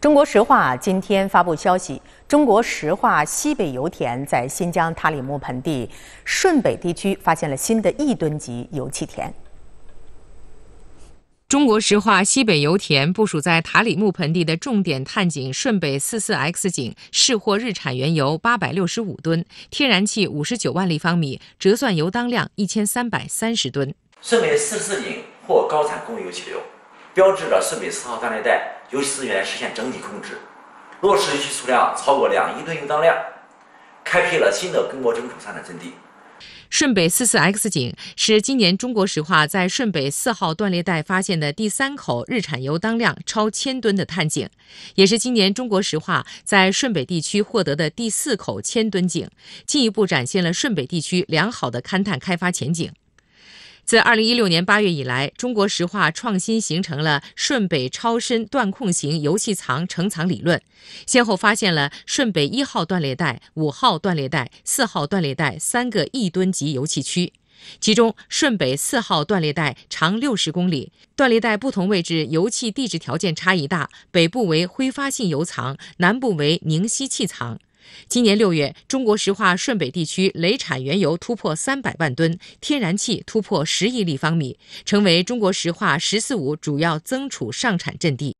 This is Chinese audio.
中国石化今天发布消息：中国石化西北油田在新疆塔里木盆地顺北地区发现了新的亿吨级油气田。中国石化西北油田部署在塔里木盆地的重点探井顺北 44X 井试获日产原油865吨、天然气59万立方米，折算油当量1330吨。顺北44井获高产供油气流。标志着顺北四号断裂带油气资源实现整体控制，落实油气储量超过两亿吨油当量，开辟了新的中国蒸体勘的阵地。顺北四四 X 井是今年中国石化在顺北四号断裂带发现的第三口日产油当量超千吨的探井，也是今年中国石化在顺北地区获得的第四口千吨井，进一步展现了顺北地区良好的勘探开发前景。自二零一六年八月以来，中国石化创新形成了“顺北超深断控型油气藏成藏理论”，先后发现了顺北一号断裂带、五号断裂带、四号断裂带三个亿吨级油气区，其中顺北四号断裂带长六十公里，断裂带不同位置油气地质条件差异大，北部为挥发性油藏，南部为凝析气藏。今年六月，中国石化顺北地区累产原油突破三百万吨，天然气突破十亿立方米，成为中国石化“十四五”主要增储上产阵地。